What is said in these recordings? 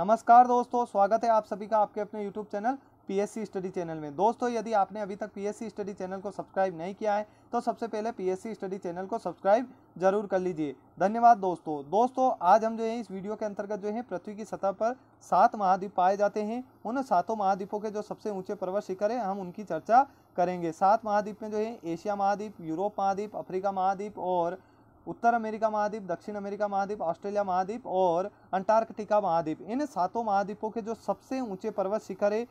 नमस्कार दोस्तों स्वागत है आप सभी का आपके अपने YouTube channel PSC study channel में दोस्तों यदि आपने अभी तक पीएससी स्टडी चैनल को सब्सक्राइब नहीं किया है तो सबसे पहले पीएससी स्टडी चैनल को सब्सक्राइब जरूर कर लीजिए धन्यवाद दोस्तों दोस्तों आज हम जो है इस वीडियो के अंतर्गत जो है पृथ्वी की सतह पर सात महाद्वीप पाए जाते हैं उन सातों महाद्वीपों के जो सबसे ऊँचे पर्वत शिखर हैं हम उनकी चर्चा करेंगे सात महाद्वीप में जो है एशिया महाद्वीप यूरोप महाद्वीप अफ्रीका महाद्वीप और उत्तर अमेरिका महाद्वीप दक्षिण अमेरिका महाद्वीप ऑस्ट्रेलिया महाद्वीप और अंटार्कटिका महाद्वीप इन सातों महाद्वीपों के जो सबसे ऊंचे पर्वत शिखर है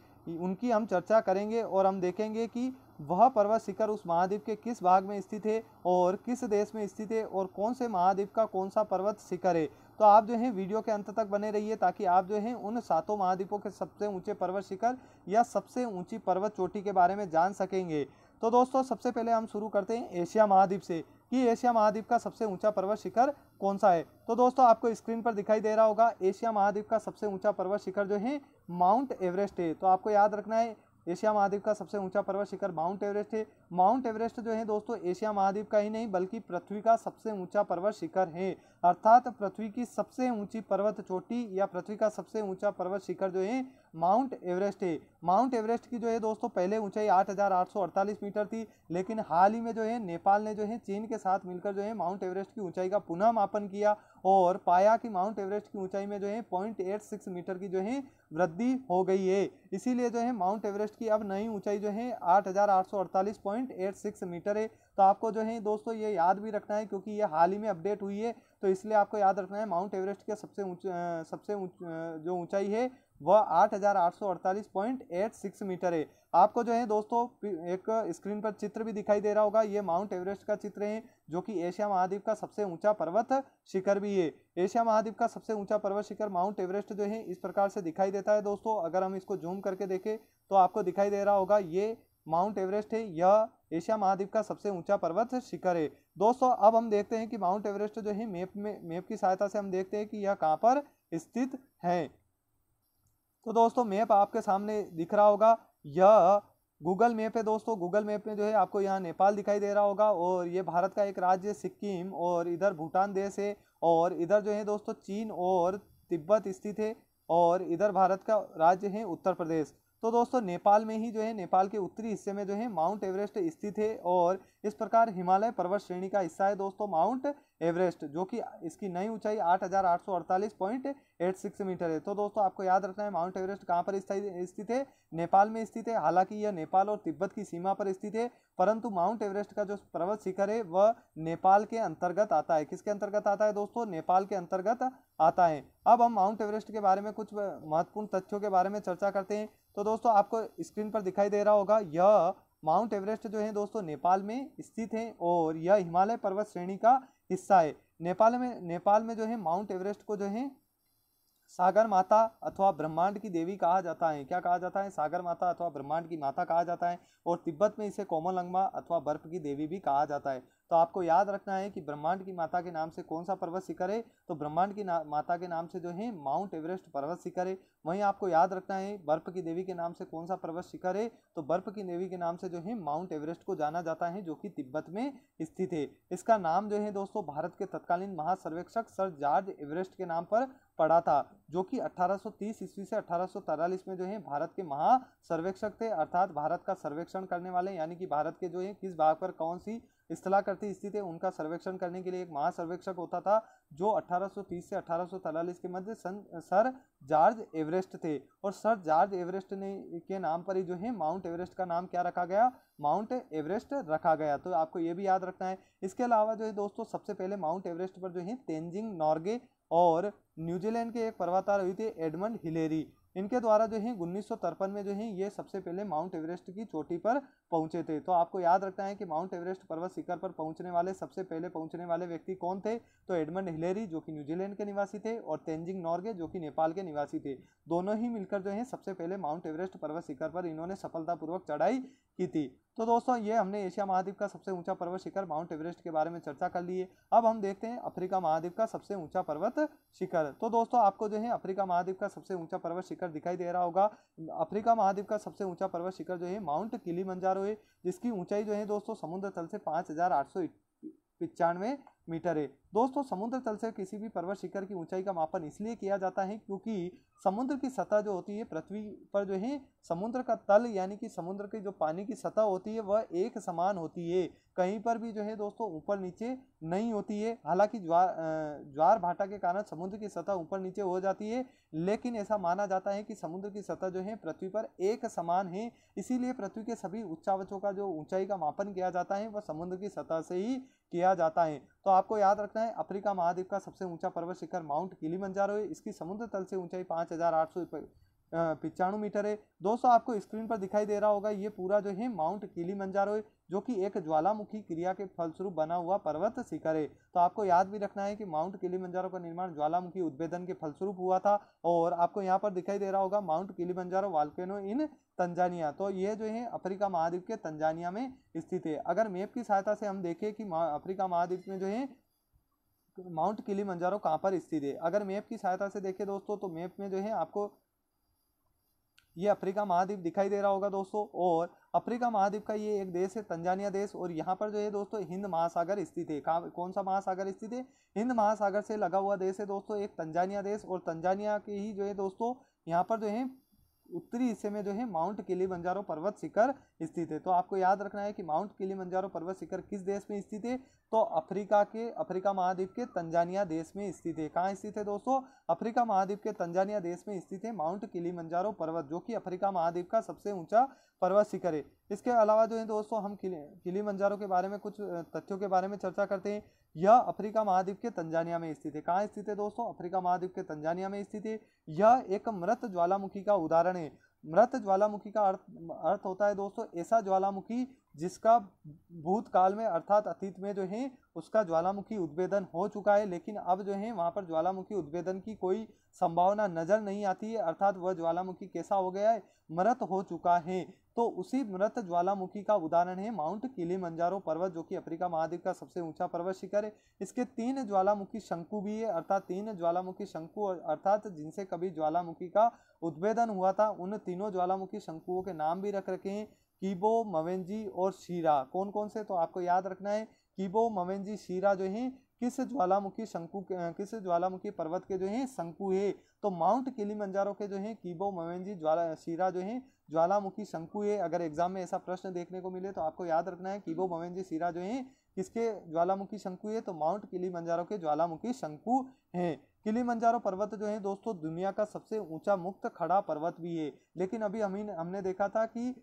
उनकी हम चर्चा करेंगे और हम देखेंगे कि वह पर्वत शिखर उस महाद्वीप के किस भाग में स्थित है और किस देश में स्थित है और कौन से महाद्वीप का कौन सा पर्वत शिखर है तो आप जो है वीडियो के अंत तक बने रहिए ताकि आप जो है उन सातों महाद्वीपों के सबसे ऊंचे पर्वत शिखर या सबसे ऊंची पर्वत चोटी के बारे में जान सकेंगे तो दोस्तों सबसे पहले हम शुरू करते हैं एशिया महाद्वीप से कि एशिया महाद्वीप का सबसे ऊंचा पर्वत शिखर कौन सा है तो दोस्तों आपको स्क्रीन पर दिखाई दे रहा होगा एशिया महाद्वीप का सबसे ऊंचा पर्वत शिखर जो है माउंट एवरेस्ट है तो आपको याद रखना है एशिया महाद्वीप का सबसे ऊंचा पर्वत शिखर माउंट एवरेस्ट है माउंट एवरेस्ट जो है दोस्तों एशिया महाद्वीप का ही नहीं बल्कि पृथ्वी का सबसे ऊंचा पर्वत शिखर है अर्थात पृथ्वी की सबसे ऊंची पर्वत चोटी या पृथ्वी का सबसे ऊंचा पर्वत शिखर जो है माउंट एवरेस्ट है माउंट एवरेस्ट की जो है दोस्तों पहले ऊंचाई 8,848 मीटर थी लेकिन हाल ही में जो है नेपाल ने जो है चीन के साथ मिलकर जो है माउंट एवरेस्ट की ऊंचाई का पुनः मापन किया और पाया कि माउंट एवरेस्ट की ऊंचाई में जो है पॉइंट एट सिक्स मीटर की जो है वृद्धि हो गई है इसीलिए जो है माउंट एवरेस्ट की अब नई ऊंचाई जो है आठ हज़ार आठ सौ अड़तालीस point point eight six metre है तो आपको जो है दोस्तों ये याद भी रखना है क्योंकि ये हाल ही में अपडेट हुई है तो इसलिए आपको याद रखना है माउंट एवरेस्ट के सबसे ऊँच सबसे ऊँच जो ऊंचाई है वह आठ मीटर है आपको जो है दोस्तों एक स्क्रीन पर चित्र भी दिखाई दे रहा होगा ये माउंट एवरेस्ट का चित्र है जो कि एशिया महाद्वीप का सबसे ऊंचा पर्वत शिखर भी है एशिया महाद्वीप का सबसे ऊंचा पर्वत शिखर माउंट एवरेस्ट जो है इस प्रकार से दिखाई देता है दोस्तों अगर हम इसको जूम करके देखें तो आपको दिखाई दे रहा होगा ये माउंट एवरेस्ट है यह एशिया महाद्वीप का सबसे ऊंचा पर्वत शिखर है दोस्तों अब हम देखते हैं कि माउंट एवरेस्ट जो है मैप में मैप की सहायता से हम देखते हैं कि यह कहाँ पर स्थित है तो दोस्तों मैप आपके सामने दिख रहा होगा यह गूगल मैप है दोस्तों गूगल मैप में जो है आपको यहाँ नेपाल दिखाई दे रहा होगा और ये भारत का एक राज्य सिक्किम और इधर भूटान देश है और इधर जो है दोस्तों चीन और तिब्बत स्थित है और इधर भारत का राज्य है उत्तर प्रदेश तो दोस्तों नेपाल में ही जो है नेपाल के उत्तरी हिस्से में जो है माउंट एवरेस्ट स्थित है और इस प्रकार हिमालय पर्वत श्रेणी का हिस्सा है दोस्तों माउंट एवरेस्ट जो कि इसकी नई ऊंचाई 8,848.86 मीटर है तो दोस्तों आपको याद रखना है माउंट एवरेस्ट कहाँ पर स्थित है नेपाल में स्थित है हालांकि यह नेपाल और तिब्बत की सीमा पर स्थित है परंतु माउंट एवरेस्ट का जो पर्वत शिखर है वह नेपाल के अंतर्गत आता है किसके अंतर्गत आता है दोस्तों नेपाल के अंतर्गत आता है अब हम माउंट एवरेस्ट के बारे में कुछ महत्वपूर्ण तथ्यों के बारे में चर्चा करते हैं तो दोस्तों आपको स्क्रीन पर दिखाई दे रहा होगा यह माउंट एवरेस्ट जो है दोस्तों नेपाल में स्थित है और यह हिमालय पर्वत श्रेणी का हिस्सा है नेपाल में नेपाल में जो है माउंट एवरेस्ट को जो है सागर माता अथवा ब्रह्मांड की देवी कहा जाता है क्या कहा जाता है सागर माता अथवा ब्रह्मांड की माता कहा जाता है और तिब्बत में इसे कोमलंगमा अथवा बर्फ की देवी भी कहा जाता है तो आपको याद रखना है कि ब्रह्मांड की माता के नाम से कौन सा पर्वत शिखर है तो ब्रह्मांड की माता के नाम से जो है माउंट एवरेस्ट पर्वत शिखर है वहीं आपको याद रखना है बर्फ की देवी के नाम से कौन सा पर्वत शिखर है तो बर्फ की देवी के नाम से जो है माउंट एवरेस्ट को जाना जाता है जो कि तिब्बत में स्थित है इसका नाम जो है दोस्तों भारत के तत्कालीन महासर्वेक्षक सर जॉर्ज एवरेस्ट के नाम पर पड़ा था जो कि 1830 ईस्वी से अठारह में जो है भारत के महासर्वेक्षक थे अर्थात भारत का सर्वेक्षण करने वाले यानी कि भारत के जो है किस भाग पर कौन सी स्थला करती स्थिति उनका सर्वेक्षण करने के लिए एक महासर्वेक्षक होता था जो 1830 से 1843 के मध्य सर जॉर्ज एवरेस्ट थे और सर जॉर्ज एवरेस्ट ने के नाम पर ही जो है माउंट एवरेस्ट का नाम क्या रखा गया माउंट एवरेस्ट रखा गया तो आपको ये भी याद रखना है इसके अलावा जो है दोस्तों सबसे पहले माउंट एवरेस्ट पर जो है तेंजिंग नॉर्गे और न्यूजीलैंड के एक पर्वतारोही थे एडमंड हिलेरी इनके द्वारा जो है उन्नीस में जो है ये सबसे पहले माउंट एवरेस्ट की चोटी पर पहुंचे थे तो आपको याद रखना है कि माउंट एवरेस्ट पर्वत शिखर पर पहुंचने वाले सबसे पहले पहुंचने वाले व्यक्ति कौन थे तो एडमंड हिलेरी जो कि न्यूजीलैंड के निवासी थे और तेंजिंग नॉर्गे जो कि नेपाल के निवासी थे दोनों ही मिलकर जो है सबसे पहले माउंट एवरेस्ट पर्वत शिखर पर इन्होंने सफलतापूर्वक चढ़ाई की थी तो दोस्तों ये हमने एशिया महाद्वीप का सबसे ऊंचा पर्वत शिखर माउंट एवरेस्ट के बारे में चर्चा कर ली है अब हम देखते हैं अफ्रीका महाद्वीप का सबसे ऊंचा पर्वत शिखर तो दोस्तों आपको जो है अफ्रीका महाद्वीप का सबसे ऊंचा पर्वत शिखर दिखाई दे रहा होगा अफ्रीका महाद्वीप का सबसे ऊंचा पर्वत शिखर जो है माउंट किली है जिसकी ऊंचाई जो है दोस्तों समुद्र तल से पाँच हज़ार आठ सौ पिचानवे मीटर है दोस्तों समुद्र तल से किसी भी पर्वत शिखर की ऊंचाई का मापन इसलिए किया जाता है क्योंकि समुद्र की सतह जो होती है पृथ्वी पर जो है समुद्र का तल यानी कि समुद्र के जो पानी की सतह होती है वह एक समान होती है कहीं पर भी जो है दोस्तों ऊपर नीचे नहीं होती है हालांकि ज्वार ज्वार भाटा के कारण समुद्र की सतह ऊपर नीचे हो जाती है लेकिन ऐसा माना जाता है कि समुद्र की सतह जो है पृथ्वी पर एक समान है इसीलिए पृथ्वी के सभी उच्चावचों का जो ऊंचाई का मापन किया जाता है वह समुद्र की सतह से ही किया जाता है तो आपको याद रखना है अफ्रीका महाद्वीप का सबसे ऊंचा पर्वत शिखर माउंट किलीमंजारो है इसकी समुद्र तल से ऊंचाई पाँच हज़ार आठ सौ पिचानवे मीटर है दोस्तों आपको स्क्रीन पर दिखाई दे रहा होगा ये पूरा जो है माउंट किली मंजारो है जो कि एक ज्वालामुखी क्रिया के फलस्वरूप बना हुआ पर्वत शिखर है तो आपको याद भी रखना है कि माउंट किली मंजारो का निर्माण ज्वालामुखी उद्भेदन के फलस्वरूप हुआ था और आपको यहाँ पर दिखाई दे रहा होगा माउंट किली मंजारो वालकेनो इन तंजानिया तो ये जो है अफ्रीका महाद्वीप के तंजानिया में स्थित है अगर मैप की सहायता से हम देखें कि अफ्रीका महाद्वीप में जो है माउंट किली मंजारो कहाँ पर स्थित है अगर मैप की सहायता से देखें दोस्तों तो मैप में जो है आपको ये अफ्रीका महाद्वीप दिखाई दे रहा होगा दोस्तों और अफ्रीका महाद्वीप का ये एक देश है तंजानिया देश और यहाँ पर जो है दोस्तों हिंद महासागर स्थित है कौन सा महासागर स्थित है हिंद महासागर से लगा हुआ देश है दोस्तों एक तंजानिया देश और तंजानिया के ही जो है दोस्तों यहाँ पर जो है उत्तरी हिस्से में जो है माउंट बंजारो पर्वत शिखर स्थित है तो आपको याद रखना है कि माउंट मंजारो पर्वत शिखर किस देश में स्थित है तो अफ्रीका के अफ्रीका महाद्वीप के तंजानिया देश में स्थित है कहाँ स्थित है दोस्तों अफ्रीका महाद्वीप के तंजानिया देश में स्थित है माउंट मंजारो पर्वत जो कि अफ्रीका महाद्वीप का सबसे ऊंचा पर्वत शिखर है इसके अलावा जो है दोस्तों हम किली मंजारों के बारे में कुछ तथ्यों के बारे में चर्चा करते हैं यह अफ्रीका महाद्वीप के तंजानिया में स्थित है कहाँ स्थित है दोस्तों अफ्रीका महाद्वीप के तंजानिया में स्थित है यह एक मृत ज्वालामुखी का उदाहरण है मृत ज्वालामुखी का अर्थ अर्थ होता है दोस्तों ऐसा ज्वालामुखी जिसका भूतकाल में अर्थात अतीत में जो है उसका ज्वालामुखी उद्भेदन हो चुका है लेकिन अब जो है वहाँ पर ज्वालामुखी उद्भेदन की कोई संभावना नजर नहीं आती है अर्थात वह ज्वालामुखी कैसा हो गया है मृत हो चुका है तो उसी मृत ज्वालामुखी का उदाहरण है माउंट किली मंजारो पर्वत जो कि अफ्रीका महाद्वीप का सबसे ऊंचा पर्वत शिखर है इसके तीन ज्वालामुखी शंकु भी है अर्थात तीन ज्वालामुखी शंकु अर्थात जिनसे कभी ज्वालामुखी का उद्भेदन हुआ था उन तीनों ज्वालामुखी शंकुओं के नाम भी रख रखे हैं कीबो मवेंजी और शीरा कौन कौन से तो आपको याद रखना है कीबो मवेंजी शीरा जो है किस ज्वालामुखी शंकु किस ज्वालामुखी पर्वत के जो हैं शंकु है तो माउंट किलीमंजारो के जो हैं कीबो मवेंजी ज्वाला शीरा जो है ज्वालामुखी शंकु ये अगर एग्जाम में ऐसा प्रश्न देखने को मिले तो आपको याद रखना है भवन जी सीरा जो हैं किसके ज्वालामुखी शंकु है तो माउंट किली मंजारो के ज्वालामुखी शंकु हैं किली मंजारो पर्वत जो है दोस्तों दुनिया का सबसे ऊंचा मुक्त खड़ा पर्वत भी है लेकिन अभी हम हमने देखा था कि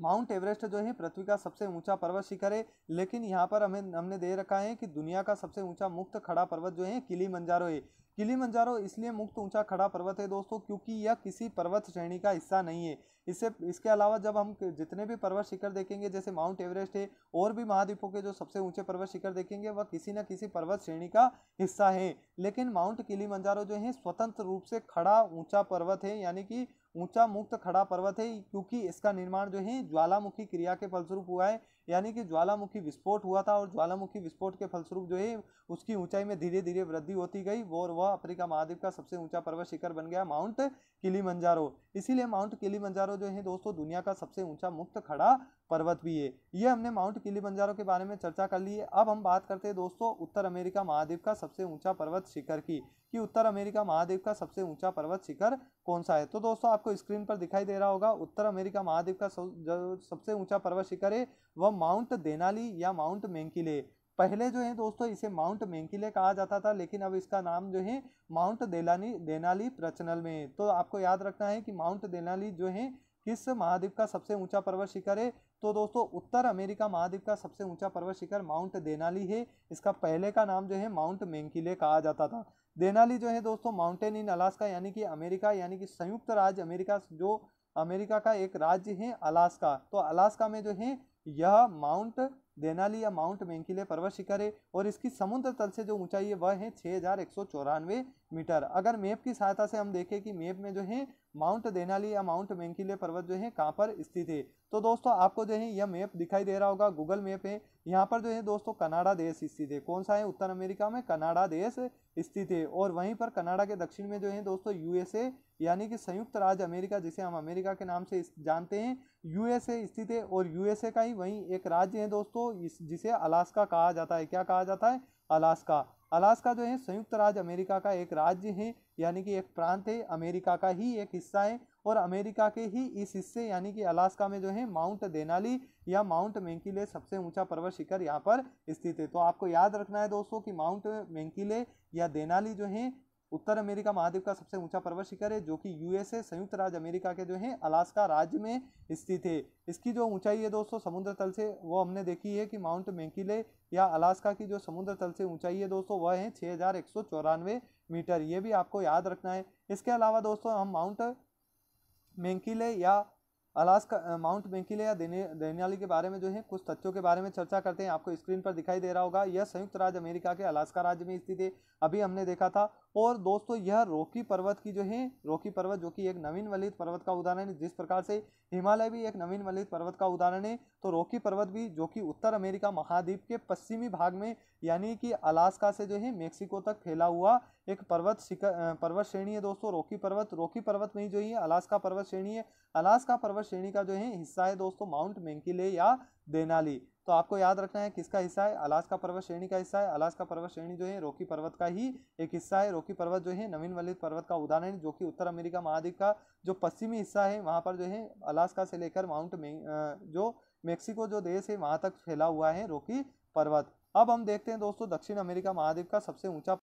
माउंट एवरेस्ट जो है पृथ्वी का सबसे ऊंचा पर्वत शिखर है लेकिन यहाँ पर हमें हमने दे रखा है कि दुनिया का सबसे ऊंचा मुक्त खड़ा पर्वत जो है किली मंजारो है किली मंजारो इसलिए मुक्त ऊंचा खड़ा पर्वत है दोस्तों क्योंकि यह किसी पर्वत श्रेणी का हिस्सा नहीं है इससे इसके अलावा जब हम जितने भी पर्वत शिखर देखेंगे जैसे माउंट एवरेस्ट है और भी महाद्वीपों के जो सबसे ऊंचे पर्वत शिखर देखेंगे वह किसी न किसी पर्वत श्रेणी का हिस्सा है लेकिन माउंट किली मंजारो जो है स्वतंत्र रूप से खड़ा ऊँचा पर्वत है यानी कि ऊंचा मुक्त खड़ा पर्वत है क्योंकि इसका निर्माण जो है ज्वालामुखी क्रिया के फलस्वरूप हुआ है यानी कि ज्वालामुखी विस्फोट हुआ था और ज्वालामुखी विस्फोट के फलस्वरूप जो है उसकी ऊंचाई में धीरे धीरे वृद्धि होती गई और वह अफ्रीका महाद्वीप का सबसे ऊंचा पर्वत शिखर बन गया माउंट किली इसीलिए माउंट किली जो है दोस्तों दुनिया का सबसे ऊंचा मुक्त खड़ा पर्वत भी है ये हमने माउंट किली के बारे में चर्चा कर ली है अब हम बात करते हैं दोस्तों उत्तर अमेरिका महाद्वीप का सबसे ऊंचा पर्वत शिखर की कि उत्तर अमेरिका महाद्वीप का सबसे ऊंचा पर्वत शिखर कौन सा है तो दोस्तों आपको स्क्रीन पर दिखाई दे रहा होगा उत्तर अमेरिका महाद्वीप का सबसे ऊंचा पर्वत शिखर है वह माउंट देनाली या माउंट मेंकिले पहले जो है दोस्तों इसे माउंट मेंकिले कहा जाता था लेकिन अब इसका नाम जो है माउंट देलानी देनाली प्रचनल में है तो आपको याद रखना है कि माउंट देनाली जो है किस महाद्वीप का सबसे ऊंचा पर्वत शिखर है तो दोस्तों उत्तर अमेरिका महाद्वीप का सबसे ऊंचा पर्वत शिखर माउंट देनाली है इसका पहले का नाम जो है माउंट मेंकिले कहा जाता था देनाली जो है दोस्तों माउंटेन इन अलास्का यानी कि अमेरिका यानी कि संयुक्त राज्य अमेरिका जो अमेरिका का एक राज्य है अलास्का तो अलास्का में जो है यह माउंट देनाली या माउंट मैंकिले पर्वत शिखर है और इसकी समुद्र तल से जो ऊंचाई है वह है छः मीटर अगर मैप की सहायता से हम देखें कि मैप में जो है माउंट देनाली या माउंट मैंकिले पर्वत जो है कहाँ पर स्थित है तो दोस्तों आपको जो है यह मैप दिखाई दे रहा होगा गूगल मैप है यहाँ पर जो है दोस्तों कनाडा देश स्थित है कौन सा है उत्तर अमेरिका में कनाडा देश स्थित है और वहीं पर कनाडा के दक्षिण में जो है दोस्तों यूएसए यानी कि संयुक्त राज्य अमेरिका जिसे हम अमेरिका के नाम से जानते हैं यूएसए स्थित है और यूएसए का ही वहीं एक राज्य है दोस्तों इस जिसे अलास्का कहा जाता है क्या कहा जाता है अलास्का अलास्का जो है संयुक्त राज्य अमेरिका का एक राज्य है यानी कि एक प्रांत है अमेरिका का ही एक हिस्सा है और अमेरिका के ही इस हिस्से यानी कि अलास्का में जो है माउंट देनाली या माउंट मेंकिले सबसे ऊंचा पर्वत शिखर यहाँ पर स्थित है तो आपको याद रखना है दोस्तों कि माउंट मेंकिले या देनाली जो है उत्तर अमेरिका महाद्वीप का सबसे ऊंचा पर्वत शिखर है जो कि यूएसए संयुक्त राज्य अमेरिका के जो है अलास्का राज्य में स्थित है इसकी जो ऊंचाई है दोस्तों समुद्र तल से वो हमने देखी है कि माउंट मेंकिले या अलास्का की जो समुद्र तल से ऊंचाई है दोस्तों वह है छः मीटर ये भी आपको याद रखना है इसके अलावा दोस्तों हम माउंट मैंकिले या अलास्का माउंट मेंकिले या देनियाली के बारे में जो है कुछ तथ्यों के बारे में चर्चा करते हैं आपको स्क्रीन पर दिखाई दे रहा होगा यह संयुक्त राज्य अमेरिका के अलास्का राज्य में स्थित है अभी हमने देखा था और दोस्तों यह रोकी पर्वत की जो है रोकी पर्वत जो कि एक नवीन वलित पर्वत का उदाहरण है जिस प्रकार से हिमालय भी एक नवीन वलित पर्वत का उदाहरण है तो रोकी पर्वत भी जो कि उत्तर अमेरिका महाद्वीप के पश्चिमी भाग में यानी कि अलास्का से जो है मेक्सिको तक फैला हुआ एक पर्वत पर्वत श्रेणी है दोस्तों रोकी पर्वत रोकी पर्वत में ही जो है अलास्का पर्वत श्रेणी है अलास्का पर्वत श्रेणी का जो है हिस्सा है दोस्तों माउंट मैंकिले या देनाली तो आपको याद रखना है किसका हिस्सा है अलास्का पर्वत श्रेणी का हिस्सा है अलास्का पर्वत श्रेणी जो है रोकी पर्वत का ही एक हिस्सा है रोकी पर्वत जो है नवीन वलित पर्वत का उदाहरण जो कि उत्तर अमेरिका महाद्वीप का जो पश्चिमी हिस्सा है वहाँ पर जो है अलास्का से लेकर माउंट जो मेक्सिको जो देश है वहाँ तक फैला हुआ है रोकी पर्वत अब हम देखते हैं दोस्तों दक्षिण अमेरिका महाद्वीप का सबसे ऊँचा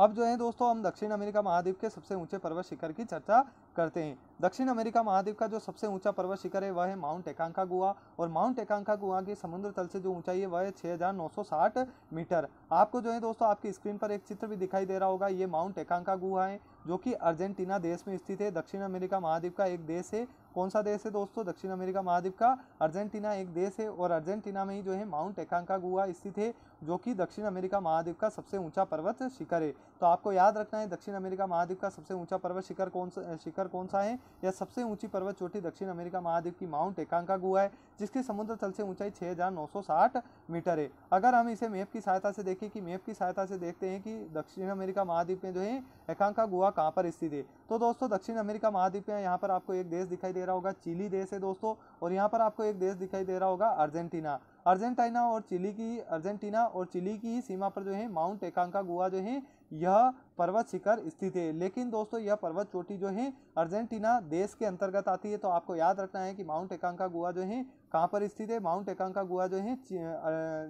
अब जो है दोस्तों हम दक्षिण अमेरिका महाद्वीप के सबसे ऊंचे पर्वत शिखर की चर्चा करते हैं दक्षिण अमेरिका महाद्वीप का जो सबसे ऊंचा पर्वत शिखर है वह है माउंट एकांका गुआ और माउंट एकांका गुआ की समुद्र तल से जो ऊंचाई है वह है 6,960 मीटर आपको जो है दोस्तों आपकी स्क्रीन पर एक चित्र भी दिखाई दे रहा होगा ये माउंट एकांका गुहा है जो कि अर्जेंटीना देश में स्थित है दक्षिण अमेरिका महाद्वीप का एक देश है कौन सा देश है दोस्तों दक्षिण अमेरिका महाद्वीप का अर्जेंटीना एक देश है और अर्जेंटीना में ही जो है माउंट एकांका गुआ स्थित है जो कि दक्षिण अमेरिका महाद्वीप का सबसे ऊंचा पर्वत शिखर है तो आपको याद रखना है दक्षिण अमेरिका महाद्वीप का सबसे ऊंचा पर्वत शिखर कौन सा शिखर शिखर कौन सा है यह सबसे ऊंची पर्वत चोटी दक्षिण अमेरिका महाद्वीप की माउंट एकांका गुआ है जिसके समुद्र तल से ऊंचाई 6,960 मीटर है अगर हम इसे मैप की सहायता से देखें कि मैप की सहायता से देखते हैं कि दक्षिण अमेरिका महाद्वीप में जो है एकांका गुआ कहाँ पर स्थित है तो दोस्तों दक्षिण अमेरिका महाद्वीप में यहाँ पर आपको एक देश दिखाई दे रहा होगा चिली देश है दोस्तों और यहाँ पर आपको एक देश दिखाई दे रहा होगा अर्जेंटीना अर्जेंटीना और चिली की अर्जेंटीना और चिली की ही सीमा पर जो है माउंट एकांका गुआ जो है यह पर्वत शिखर स्थित है लेकिन दोस्तों यह पर्वत चोटी जो है अर्जेंटीना देश के अंतर्गत आती है तो आपको याद रखना है कि माउंट एकांका गुआ जो है कहाँ पर स्थित है माउंट एकांका गुआ जो है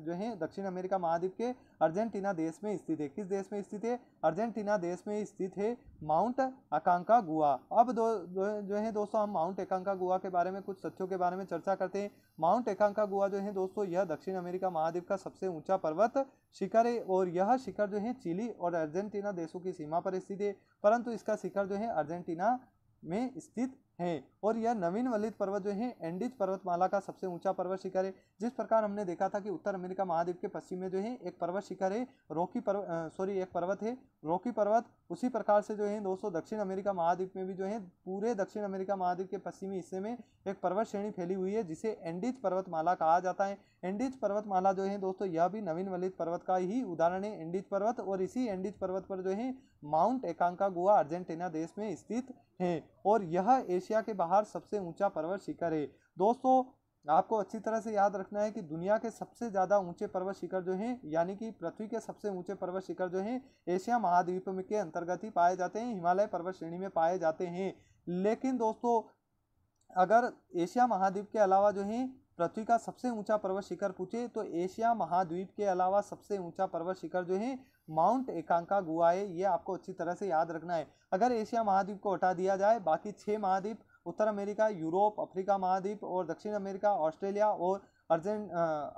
जो है दक्षिण अमेरिका महाद्वीप के अर्जेंटीना देश में स्थित है किस देश में स्थित है अर्जेंटीना देश में स्थित है माउंट अकांका गुआ अब दो, दो जो है दोस्तों हम माउंट एकांका गुआ के बारे में कुछ तथ्यों के बारे में चर्चा करते हैं माउंट एकांका गुआ जो है दोस्तों यह दक्षिण अमेरिका महाद्वीप का सबसे ऊंचा पर्वत शिखर है और यह शिखर जो है चिली और अर्जेंटीना देशों की सीमा पर स्थित है परंतु इसका शिखर जो है अर्जेंटीना में स्थित हैं और यह नवीन वलित पर्वत जो है एंडीज पर्वतमाला का सबसे ऊंचा पर्वत शिखर है जिस प्रकार हमने देखा था कि उत्तर अमेरिका महाद्वीप के पश्चिम में जो है एक पर्वत शिखर है रोकी पर्वत सॉरी एक पर्वत है रोकी पर्वत उसी प्रकार से जो है दोस्तों दक्षिण अमेरिका महाद्वीप में भी जो है पूरे दक्षिण अमेरिका महाद्वीप के पश्चिमी हिस्से में एक पर्वत श्रेणी फैली हुई है जिसे एंडीज पर्वतमाला कहा जाता है एंडीज पर्वतमाला जो है दोस्तों यह भी नवीन वलित पर्वत का ही उदाहरण है एंडीज पर्वत और इसी एंडीज पर्वत पर जो है माउंट एकांका गोवा अर्जेंटीना देश में स्थित है और यह एशिया एशिया के बाहर सबसे ऊंचा पर्वत शिखर है दोस्तों आपको अच्छी तरह से याद रखना है कि दुनिया के सबसे ज़्यादा ऊंचे पर्वत शिखर जो हैं यानी कि पृथ्वी के सबसे ऊंचे पर्वत शिखर जो हैं एशिया महाद्वीप में के अंतर्गत ही पाए जाते हैं हिमालय पर्वत श्रेणी में पाए जाते हैं लेकिन दोस्तों अगर एशिया महाद्वीप के अलावा जो हैं पृथ्वी का सबसे ऊंचा पर्वत शिखर पूछे तो एशिया महाद्वीप के अलावा सबसे ऊंचा पर्वत शिखर जो है माउंट एकांका गुआ है ये आपको अच्छी तरह से याद रखना है अगर एशिया महाद्वीप को हटा दिया जाए बाकी छः महाद्वीप उत्तर अमेरिका यूरोप अफ्रीका महाद्वीप और दक्षिण अमेरिका ऑस्ट्रेलिया और अर्जेंट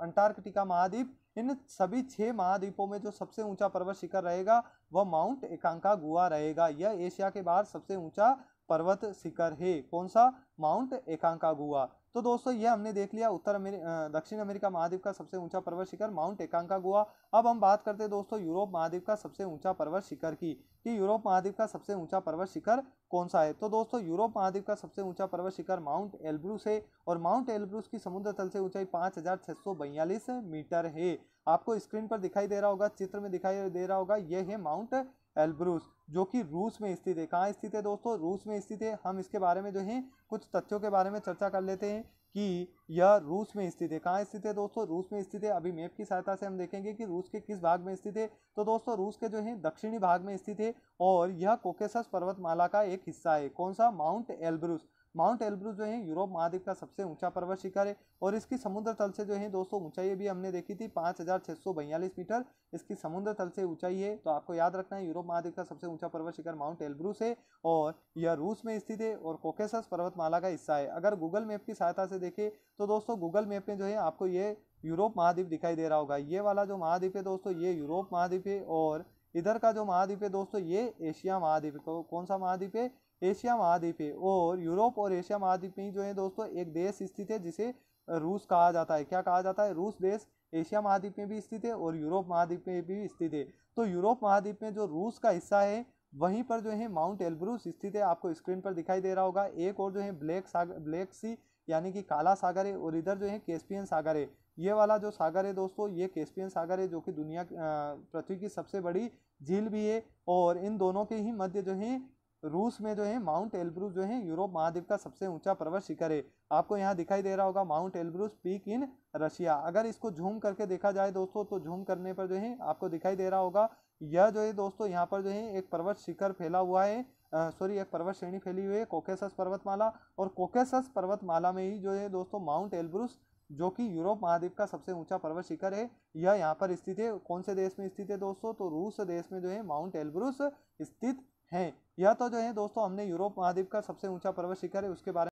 अंटार्कटिका महाद्वीप इन सभी छः महाद्वीपों में जो सबसे ऊंचा पर्वत शिखर रहेगा वह माउंट एकांका गुआ रहेगा यह एशिया के बाहर सबसे ऊंचा पर्वत शिखर है कौन सा माउंट एकांका गुआ तो दोस्तों ये हमने देख लिया उत्तर अमेरिका दक्षिण अमेरिका महाद्वीप का सबसे ऊंचा पर्वत शिखर माउंट एकांका गोवा अब हम बात करते हैं दोस्तों यूरोप महाद्वीप का सबसे ऊंचा पर्वत शिखर की कि यूरोप महाद्वीप का सबसे ऊंचा पर्वत शिखर कौन सा है तो दोस्तों यूरोप महाद्वीप का सबसे ऊंचा पर्वत शिखर माउंट एल्ब्रूस है और माउंट एल्ब्रूस की समुद्र तल से ऊंचाई पाँच मीटर है आपको स्क्रीन पर दिखाई दे रहा होगा चित्र में दिखाई दे रहा होगा यह है माउंट एल्ब्रूस जो कि रूस में स्थित है कहाँ स्थित है दोस्तों रूस में स्थित है हम इसके बारे में जो है कुछ तथ्यों के बारे में चर्चा कर लेते हैं कि यह रूस में स्थित है कहाँ स्थित है दोस्तों रूस में स्थित है अभी मैप की सहायता से हम देखेंगे कि रूस के किस भाग में स्थित है तो दोस्तों रूस के जो है दक्षिणी भाग में स्थित है और यह कोकेसस पर्वतमाला का एक हिस्सा है कौन सा माउंट एल्ब्रूस माउंट एल्ब्रू जो है यूरोप महाद्वीप का सबसे ऊंचा पर्वत शिखर है और इसकी समुद्र तल से जो है दोस्तों ऊंचाई भी हमने देखी थी पाँच मीटर इसकी समुद्र तल से ऊंचाई है तो आपको याद रखना है यूरोप महाद्वीप का सबसे ऊंचा पर्वत शिखर माउंट एल्ब्रू है और यह रूस में स्थित है और कोकेसस पर्वतमाला का हिस्सा है अगर गूगल मैप की सहायता से देखें तो दोस्तों गूगल मैप में जो है आपको ये यूरोप महाद्वीप दिखाई दे रहा होगा ये वाला जो महाद्वीप है दोस्तों ये यूरोप महाद्वीप है और इधर का जो महाद्वीप है दोस्तों ये एशिया महाद्वीप कौन सा महाद्वीप है एशिया महाद्वीप है और यूरोप और एशिया महाद्वीप में ही जो है दोस्तों एक देश स्थित है जिसे रूस कहा जाता है क्या कहा जाता है रूस देश एशिया महाद्वीप में भी स्थित है और यूरोप महाद्वीप में भी स्थित है तो यूरोप महाद्वीप में जो रूस का हिस्सा है वहीं पर जो है माउंट एल्ब्रूस स्थित है आपको स्क्रीन पर दिखाई दे रहा होगा एक और जो है ब्लैक सागर ब्लैक सी यानी कि काला सागर है और इधर जो है कैस्पियन सागर है ये वाला जो सागर है दोस्तों ये कैस्पियन सागर है जो कि दुनिया पृथ्वी की सबसे बड़ी झील भी है और इन दोनों के ही मध्य जो है रूस में जो है माउंट एल्ब्रूस जो है यूरोप महाद्वीप का सबसे ऊंचा पर्वत शिखर है आपको यहाँ दिखाई दे रहा होगा mount Elbrus peak in Russia अगर इसको झूम करके देखा जाए दोस्तों तो झूम करने पर जो है आपको दिखाई दे रहा होगा यह जो है दोस्तों यहाँ पर जो है एक पर्वत शिखर फैला हुआ है सॉरी एक पर्वत श्रेणी फैली हुई है कोकेसस पर्वतमाला और कोकेसस पर्वतमाला में ही जो है दोस्तों माउंट एल्ब्रूस जो कि यूरोप महाद्वीप का सबसे ऊंचा पर्वत शिखर है यह यहाँ पर स्थित है कौन से देश में स्थित है दोस्तों तो रूस देश में जो है माउंट एल्ब्रूस स्थित हैं यह तो जो है दोस्तों हमने यूरोप महाद्वीप का सबसे ऊंचा पर्वत शिखर है उसके बारे में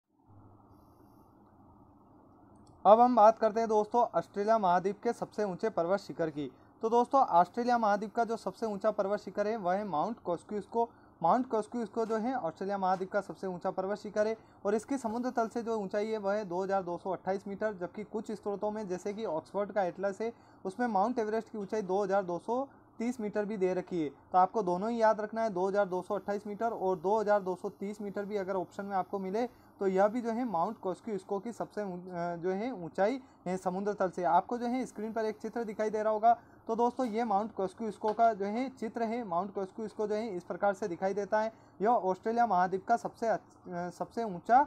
अब हम बात करते हैं दोस्तों ऑस्ट्रेलिया महाद्वीप के सबसे ऊंचे पर्वत शिखर की तो दोस्तों ऑस्ट्रेलिया महाद्वीप का जो सबसे ऊंचा पर्वत शिखर है वह है माउंट कॉस्क्यूस को माउंट कॉस्क्यूस को जो है ऑस्ट्रेलिया महाद्वीप का सबसे ऊंचा पर्वत शिखर है और इसकी समुद्र तल से जो ऊंचाई है वह है दो मीटर जबकि कुछ स्रोतों में जैसे कि ऑक्सफर्ड का एटलस है उसमें माउंट एवरेस्ट की ऊंचाई दो तीस मीटर भी दे रखी है तो आपको दोनों ही याद रखना है दो हज़ार दो सौ अट्ठाईस मीटर और दो हज़ार दो सौ तीस मीटर भी अगर ऑप्शन में आपको मिले तो यह भी जो है माउंट इसको की सबसे जो है ऊंचाई है समुद्र तल से आपको जो है स्क्रीन पर एक चित्र दिखाई दे रहा होगा तो दोस्तों ये माउंट इसको का जो है चित्र है माउंट इसको जो है इस प्रकार से दिखाई देता है यह ऑस्ट्रेलिया महाद्वीप का सबसे सबसे ऊंचा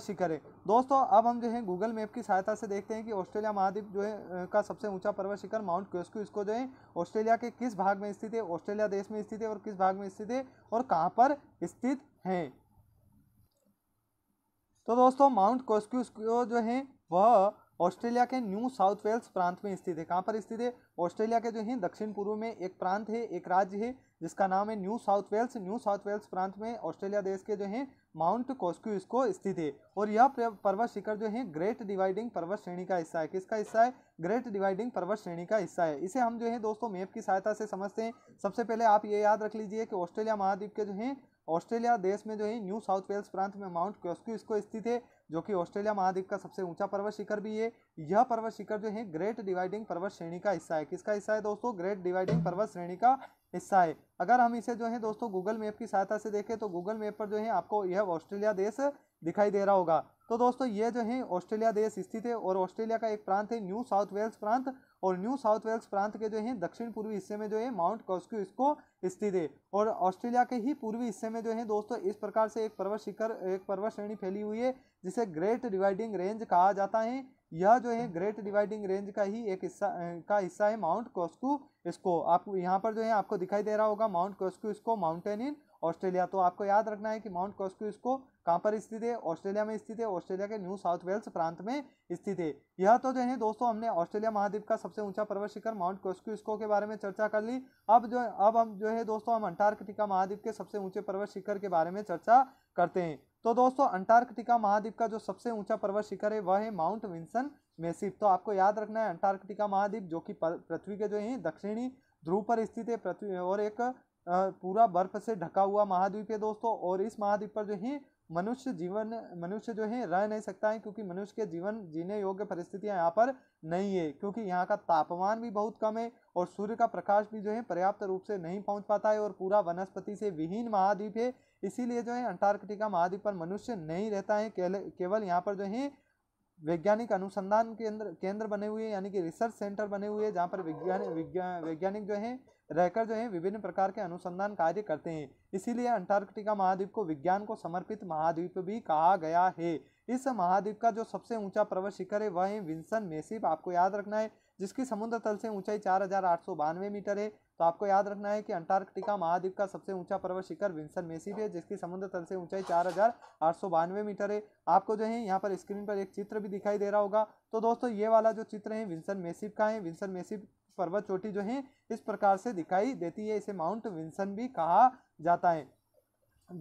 शिखर है दोस्तों अब हम जो है गूगल मैप की सहायता से देखते हैं कि ऑस्ट्रेलिया महाद्वीप जो है का सबसे ऊंचा पर्वत शिखर माउंट क्योस्कू इसको जो है ऑस्ट्रेलिया के किस भाग में स्थित है ऑस्ट्रेलिया देश में स्थित है और किस भाग में स्थित है और कहाँ पर स्थित है तो दोस्तों माउंट कोस्क्यूस इसको जो है वह ऑस्ट्रेलिया के न्यू साउथ वेल्स प्रांत में स्थित है कहाँ पर स्थित है ऑस्ट्रेलिया के जो है दक्षिण पूर्व में एक प्रांत है एक राज्य है जिसका नाम है New South Wales New South Wales प्रांत में ऑस्ट्रेलिया देश के जो है माउंट इसको स्थित है और यह पर्वत शिखर जो है ग्रेट डिवाइडिंग पर्वत श्रेणी का हिस्सा है किसका हिस्सा है ग्रेट डिवाइडिंग पर्वत श्रेणी का हिस्सा है इसे हम जो है दोस्तों मैप की सहायता से समझते हैं सबसे पहले आप ये याद रख लीजिए कि ऑस्ट्रेलिया महाद्वीप के जो है ऑस्ट्रेलिया देश में जो है न्यू साउथ वेल्स प्रांत में माउंट कोस्क्यू इसको स्थित है जो कि ऑस्ट्रेलिया महाद्वीप का सबसे ऊंचा पर्वत शिखर भी है यह पर्वत शिखर जो है ग्रेट डिवाइडिंग पर्वत श्रेणी का हिस्सा है किसका हिस्सा है दोस्तों ग्रेट डिवाइडिंग पर्वत श्रेणी का हिस्सा है अगर हम इसे जो है दोस्तों गूगल मैप की सहायता से देखें तो गूगल मैप पर जो है आपको यह ऑस्ट्रेलिया देश दिखाई दे रहा होगा तो दोस्तों ये जो है ऑस्ट्रेलिया देश स्थित है और ऑस्ट्रेलिया का एक प्रांत है न्यू साउथ वेल्स प्रांत और न्यू साउथ वेल्स प्रांत के जो है दक्षिण पूर्वी हिस्से में जो है माउंट कॉस्क्यू इसको स्थित है और ऑस्ट्रेलिया के ही पूर्वी हिस्से में जो है दोस्तों इस प्रकार से एक पर्वत शिखर एक पर्वत श्रेणी फैली हुई है जिसे ग्रेट डिवाइडिंग रेंज कहा जाता है यह जो है ग्रेट डिवाइडिंग रेंज का ही एक हिस्सा का हिस्सा है माउंट कोस्कू इसको आप यहाँ पर जो है आपको दिखाई दे रहा होगा माउंट कोस्कू इसको माउंटेन इन ऑस्ट्रेलिया तो आपको याद रखना है कि माउंट कॉस्क्यूज को कहाँ पर स्थित है ऑस्ट्रेलिया में स्थित है ऑस्ट्रेलिया के न्यू साउथ वेल्स प्रांत में स्थित है यह तो जो है दोस्तों हमने ऑस्ट्रेलिया महाद्वीप का सबसे ऊंचा पर्वत शिखर माउंट कॉस्क्यूस्को के बारे में चर्चा कर ली अब जो अब हम जो है दोस्तों हम अंटार्कटिका महाद्वीप के सबसे ऊंचे पर्वत शिखर के बारे में चर्चा करते हैं तो दोस्तों अंटार्कटिका महाद्वीप का जो सबसे ऊंचा पर्वत शिखर है वह है माउंट विंसन मेसिप तो आपको याद रखना है अंटार्कटिका महाद्वीप जो कि पृथ्वी के जो है दक्षिणी ध्रुव पर स्थित है पृथ्वी और एक पूरा बर्फ से ढका हुआ महाद्वीप है दोस्तों और इस महाद्वीप पर जो है मनुष्य जीवन मनुष्य जो है रह नहीं सकता है क्योंकि मनुष्य के जीवन जीने योग्य परिस्थितियां यहाँ पर नहीं है क्योंकि यहाँ का तापमान भी बहुत कम है और सूर्य का प्रकाश भी जो है पर्याप्त रूप से नहीं पहुँच पाता है और पूरा वनस्पति से विहीन महाद्वीप है इसीलिए जो है अंटार्कटिका महाद्वीप पर मनुष्य नहीं रहता है केवल यहाँ पर जो है वैज्ञानिक अनुसंधान केंद्र केंद्र बने हुए यानी कि रिसर्च सेंटर बने हुए हैं जहाँ पर विज्ञान वैज्ञानिक जो है रहकर जो है विभिन्न प्रकार के अनुसंधान कार्य करते हैं इसीलिए अंटार्कटिका महाद्वीप को विज्ञान को समर्पित महाद्वीप भी कहा गया है इस महाद्वीप का जो सबसे ऊंचा पर्वत शिखर है वह है विंसन मेसिप आपको याद रखना है जिसकी समुद्र तल से ऊंचाई चार हजार आठ सौ बानवे मीटर है तो आपको याद रखना है कि अंटार्कटिका महाद्वीप का सबसे ऊंचा पर्वत शिखर विंसन मेसिप है जिसकी समुद्र तल से ऊंचाई चार हजार आठ सौ बानवे मीटर है आपको जो है यहाँ पर स्क्रीन पर एक चित्र भी दिखाई दे रहा होगा तो दोस्तों ये वाला जो चित्र है विंसन मेसिप का है विंसन मेसिप पर्वत चोटी जो है इस प्रकार से दिखाई देती है इसे माउंट विंसन भी कहा जाता है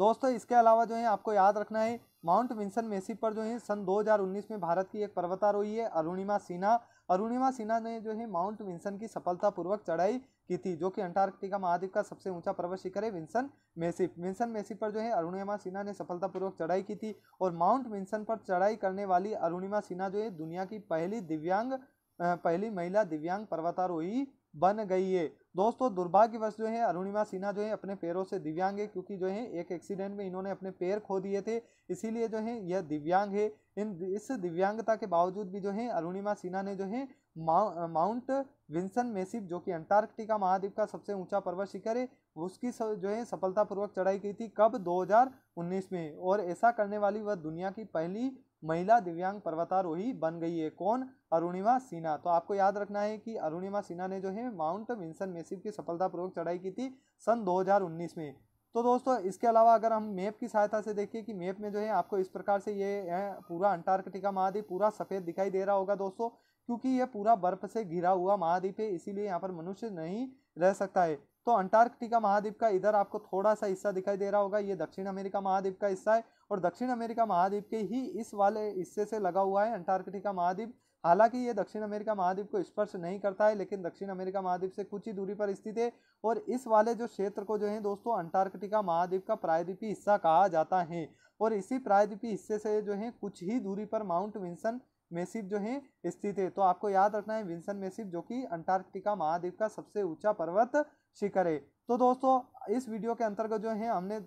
दोस्तों इसके अलावा जो है आपको याद रखना है माउंट विंसन मेसी पर जो है सन 2019 में भारत की एक पर्वतारोही है अरुणिमा सिन्हा अरुणिमा सिन्हा ने जो है माउंट विंसन की सफलतापूर्वक चढ़ाई की थी जो कि अंटार्कटिका महाद्वीप का सबसे ऊंचा पर्वत शिखर है विंसन मेसिप विंसन मेसिप पर जो है अरुणिमा सिन्हा ने सफलतापूर्वक चढ़ाई की थी और माउंट विंसन पर चढ़ाई करने वाली अरुणिमा सिन्हा जो है दुनिया की पहली दिव्यांग पहली महिला दिव्यांग पर्वतारोही बन गई है दोस्तों दुर्भाग्यवश जो है अरुणिमा सिन्हा जो है अपने पैरों से दिव्यांग है क्योंकि जो है एक एक्सीडेंट में इन्होंने अपने पैर खो दिए थे इसीलिए जो है यह दिव्यांग है इन इस दिव्यांगता के बावजूद भी जो है अरुणिमा सिन्हा ने जो है माउ, माउंट विंसन मेसिप जो कि अंटार्कटिका महाद्वीप का सबसे ऊंचा पर्वत शिखर है उसकी जो है सफलतापूर्वक चढ़ाई की थी कब 2019 में और ऐसा करने वाली वह दुनिया की पहली महिला दिव्यांग पर्वतारोही बन गई है कौन अरुणिमा सिन्हा तो आपको याद रखना है कि अरुणिमा सिन्हा ने जो है माउंट विंसन मेसिव की सफलतापूर्वक चढ़ाई की थी सन 2019 में तो दोस्तों इसके अलावा अगर हम मैप की सहायता से देखें कि मैप में जो है आपको इस प्रकार से ये पूरा अंटार्कटिका महाद्वीप पूरा सफ़ेद दिखाई दे रहा होगा दोस्तों क्योंकि ये पूरा बर्फ से घिरा हुआ महाद्वीप है इसीलिए यहाँ पर मनुष्य नहीं रह सकता है तो अंटार्कटिका महाद्वीप का इधर आपको थोड़ा सा हिस्सा दिखाई दे रहा होगा ये दक्षिण अमेरिका महाद्वीप का हिस्सा है और दक्षिण अमेरिका महाद्वीप के ही इस वाले हिस्से से लगा हुआ है अंटार्कटिका महाद्वीप हालांकि ये दक्षिण अमेरिका महाद्वीप को स्पर्श नहीं करता है लेकिन दक्षिण अमेरिका महाद्वीप से कुछ ही दूरी पर स्थित है और इस वाले जो क्षेत्र को जो है दोस्तों अंटार्कटिका महाद्वीप का प्रायद्वीपी हिस्सा कहा जाता है और इसी प्रायद्वीपी हिस्से से जो है कुछ ही दूरी पर माउंट विंसन मेसिप जो है स्थित है तो आपको याद रखना है विंसन मेसिप जो कि अंटार्कटिका महाद्वीप का सबसे ऊंचा पर्वत शिखर है तो दोस्तों इस वीडियो के अंतर्गत जो है हमने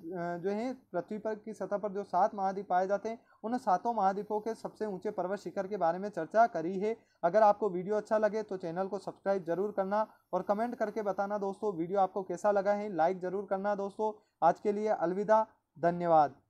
जो है पृथ्वी पर की सतह पर जो सात महाद्वीप पाए जाते हैं उन सातों महाद्वीपों के सबसे ऊंचे पर्वत शिखर के बारे में चर्चा करी है अगर आपको वीडियो अच्छा लगे तो चैनल को सब्सक्राइब जरूर करना और कमेंट करके बताना दोस्तों वीडियो आपको कैसा लगा है लाइक जरूर करना दोस्तों आज के लिए अलविदा धन्यवाद